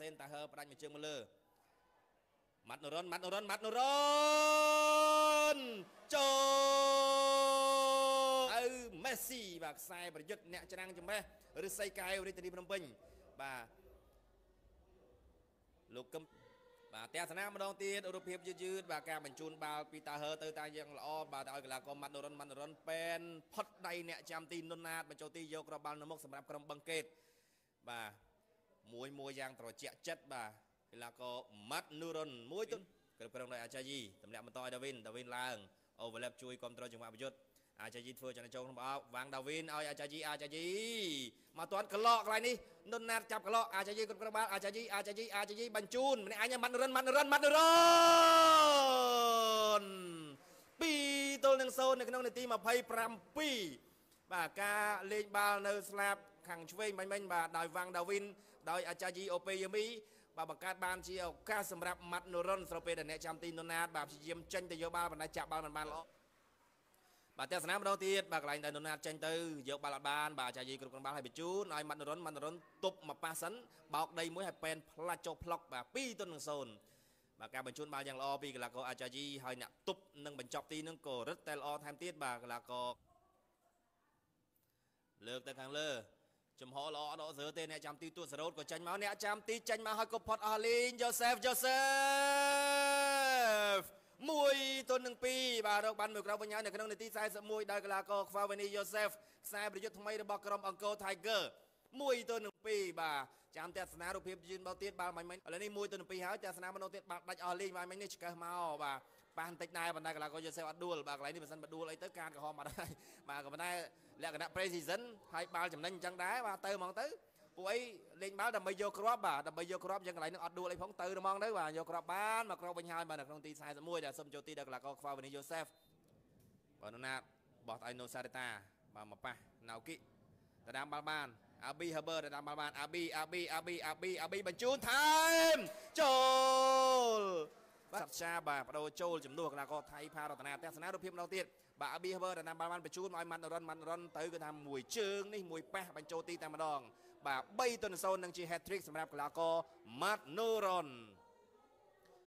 សេនតាហឺផ្ដាច់មួយជើងមកលើម៉ាត់ណូរុនម៉ាត់ណូរុនម៉ាត់ណូរុនចូលអៅមេស៊ីបាទខ្សែប្រយុទ្ធអ្នកច្រាំងចម្រេះឬសីកែវរាជធានីភ្នំពេញបាទលោកកឹមបាទទស្សនាម្ដងទៀតរូបភាពយឺតយឺតបាទការបញ្ជូនបាល់ពីតាហឺទៅតាយ៉ាងល្អបាទទៅឲ្យកីឡាករម៉ាត់ណូរុនម៉ាត់ណូរុនប៉ែនផុតដៃអ្នកចាំទីនុនណាតបញ្ចូលទីយកគ្រាប់បាល់នៅមុខសម្រាប់ក្រុមបឹងកេតបាទមួយមួយយ៉ាងត្រជាក់ចិត្តបាទកីឡាករម៉ាត់នូរុនមួយទៅគ្រប់គ្រងដោយអាចារ្យីទម្លាក់បន្តឲ្យដាវីនដាវីនឡើងអូវ៉ាឡាប់ជួយគ្រប់គ្រងចង្វាក់ប្រយុទ្ធអាចារ្យីធ្វើចំណេញចូលក្នុងបោកវាងដាវីនឲ្យអាចារ្យីអាចារ្យីមកទាត់ក្លោកកន្លែងនេះនុនណាតចាប់ក្លោកអាចារ្យីគ្រប់គ្រងបាល់អាចារ្យីអាចារ្យីអាចារ្យីបញ្ជូនម្នាក់អញម៉ាត់នូរុនម៉ាត់នូរុនម៉ាត់នូរុន2ទល់នឹង0នៅក្នុងនាទី27បាទការលេងបាល់នៅស្លាប់ខាងឆ្វេងមិញមិញបាទដោយវ៉ាងដាវីនដោយអាចារ្យអូពេយាមីបាទបង្កើតបានជាឱកាសសម្រាប់ម៉ាត់ណូរុនស្របពេលដែលអ្នកចាំទីណូណាតបាទព្យាយាមចេញទៅយកបាល់ប៉ុន្តែចាក់បាល់មិនបានល្អបាទទស្សនាម្ដងទៀតបាទកន្លែងដែលណូណាតចេញទៅយកបាល់អត់បានបាទអាចារ្យគ្រប់គ្រងបាល់ឲ្យបញ្ជូនឲ្យម៉ាត់ណូរុនម៉ាត់ណូរុនទប់មកប៉ះសិនបោកដីមួយឲ្យប៉ែនផ្លាច់ចុះផ្លុកបាទ2ទៅនឹង0បាទការបញ្ជូនបាល់យ៉ាងល្អពីកីឡាករអាចារ្យហើយអ្នកទប់និងបញ្ចប់ទីនឹងក៏រឹតតែល្អថែមទៀតបាទកីឡាករលើកទៅខាងលើចំហល្អអត់អត់សើទេអ្នកចាំទីទួសរោតក៏ចាញ់មកអ្នកចាំទីចាញ់មកហើយក៏ផត់អស់លីង Joseph Joseph 1ទល់នឹង2បាទរកបានមួយក្រោបវិញហើយនៅក្នុងនាទី41ដោយកីឡាករ Khavani Joseph ខ្សែប្រយុទ្ធថ្មីរបស់ក្រុមអង្គរ Tiger 1ទៅនឹង2បាទចាំទស្សនារូបភាពយឺនមកទៀតបាល់មិនមិនឥឡូវនេះ1ទៅនឹង2ហើយទស្សនាមនុស្សទៀតបាល់ដាច់អស់លីងមិនមិននេះឆ្កឹះមកបាទប៉ះបន្តិចដែរប៉ុន្តែកីឡាករយកសេវអត់ដួលបាទកន្លែងនេះបើសិនបើដួលអីទៅការកំហំអត់ហើយបាទក៏ប៉ុន្តែលក្ខណៈ pre season ហើយបាល់ចំណេញអញ្ចឹងដែរបាទទៅហ្មងទៅពួកអីលេងបាល់ដើម្បីយកគ្រាប់បាទដើម្បីយកគ្រាប់យ៉ាងកន្លែងនឹងអត់ដួលអីផងទៅហ្មងទៅបាទយកគ្រាប់បានមកគ្រាប់វិញហើយបាទនៅក្នុងទី41ដែលសុំចូលទីដល់កីឡាករខ្វាវនីយូសេហ្វបាទនោះណាបោះឲ្យណូសារីតាបាទមកប៉ះណៅគីដដាមបាល់បានអាប៊ីហាប៊ឺដដាមបាល់បានអាប៊ីអាប៊ីអាប៊ីអាប៊ីអាប៊ីបញ្ជូនថែមចូលសັດឆាបាទបដូរចូលជំនួសកីឡាករថៃផារតនាទស្សនារូបភាពម្ដងទៀតបាទអប៊ីហឺដែលតាមបានបញ្ជូនឲ្យម៉ាត់រ៉ុនម៉ាត់រ៉ុនទៅគឺថាមួយជើងនេះមួយប៉ះបញ្ចូលទីតែម្ដង បាទ3ទៅ0នឹងជា hat trick សម្រាប់កីឡាករម៉ាត់ណូរ៉ុន